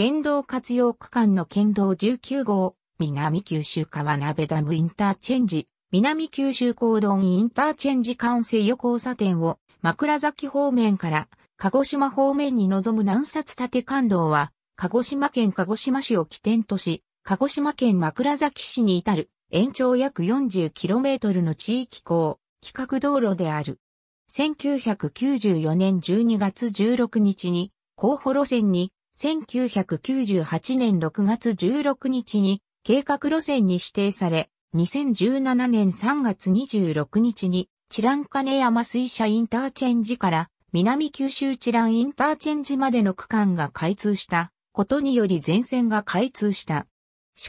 原道活用区間の県道19号、南九州川鍋ダムインターチェンジ、南九州港道インターチェンジ関西予交差点を枕崎方面から鹿児島方面に臨む南札縦関道は、鹿児島県鹿児島市を起点とし、鹿児島県枕崎市に至る延長約 40km の地域港、規格道路である。1994年12月16日に、候補路線に1998年6月16日に計画路線に指定され、2017年3月26日に、知覧金山水車インターチェンジから南九州知覧インターチェンジまでの区間が開通したことにより全線が開通した。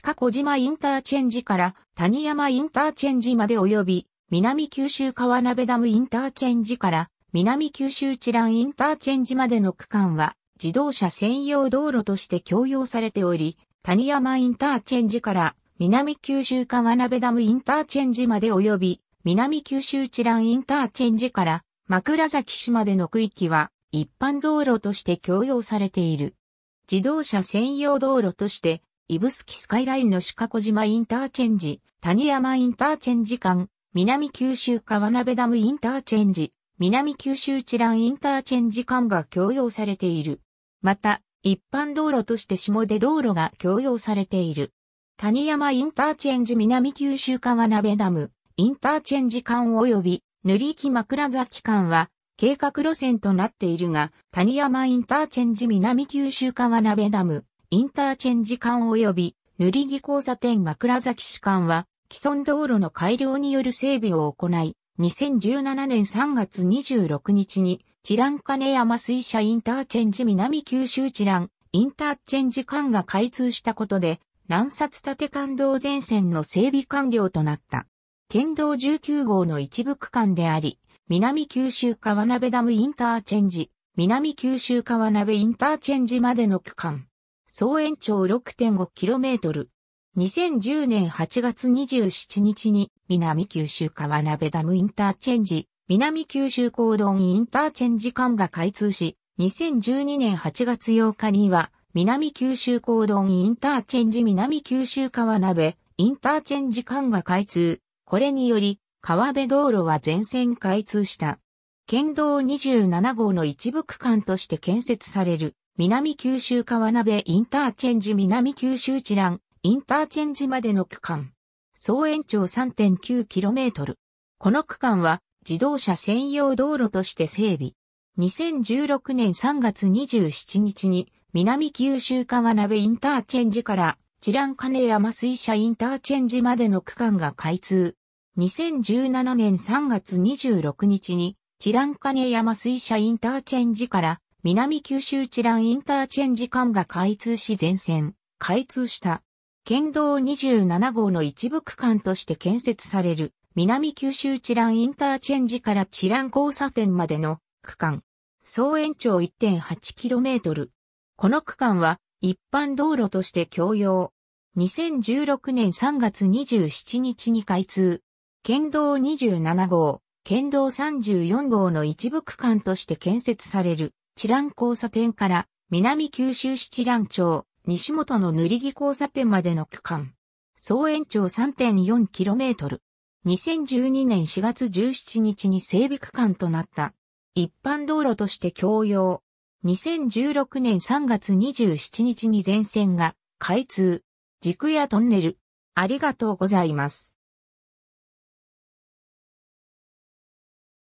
鹿小島インターチェンジから谷山インターチェンジまで及び、南九州川鍋ダムインターチェンジから南九州知覧インターチェンジまでの区間は自動車専用道路として供用されており、谷山インターチェンジから南九州川鍋ダムインターチェンジまで及び、南九州地蘭インターチェンジから枕崎市までの区域は一般道路として供用されている。自動車専用道路として、指宿スカイラインの鹿児島インターチェンジ、谷山インターチェンジ間、南九州川鍋ダムインターチェンジ、南九州地蘭インターチェンジ間が供用されている。また、一般道路として下出道路が供用されている。谷山インターチェンジ南九州川鍋ダム、インターチェンジ間及び、塗り木枕崎間は、計画路線となっているが、谷山インターチェンジ南九州川鍋ダム、インターチェンジ間及び、塗り木交差点枕崎市間は、既存道路の改良による整備を行い、2017年3月26日にチラン金山水車インターチェンジ南九州チランインターチェンジ間が開通したことで、南札立間道前線の整備完了となった。県道19号の一部区間であり、南九州川鍋ダムインターチェンジ、南九州川鍋インターチェンジまでの区間。総延長 6.5km。2010年8月27日に南九州川鍋ダムインターチェンジ南九州港道インターチェンジ間が開通し、2012年8月8日には、南九州港道インターチェンジ南九州川鍋、インターチェンジ間が開通。これにより、川辺道路は全線開通した。県道27号の一部区間として建設される、南九州川鍋インターチェンジ南九州地覧、インターチェンジまでの区間。総延長 3.9km。この区間は自動車専用道路として整備。2016年3月27日に南九州川鍋インターチェンジから知覧金山水車インターチェンジまでの区間が開通。2017年3月26日に知覧金山水車インターチェンジから南九州知覧インターチェンジ間が開通し全線開通した。県道27号の一部区間として建設される南九州知覧インターチェンジから知覧交差点までの区間、総延長 1.8km。この区間は一般道路として共用。2016年3月27日に開通。県道27号、県道34号の一部区間として建設される、知覧交差点から南九州市知覧町、西本の塗り木交差点までの区間。総延長 3.4km。2012年4月17日に整備区間となった。一般道路として共用。2016年3月27日に全線が開通。軸やトンネル。ありがとうございます。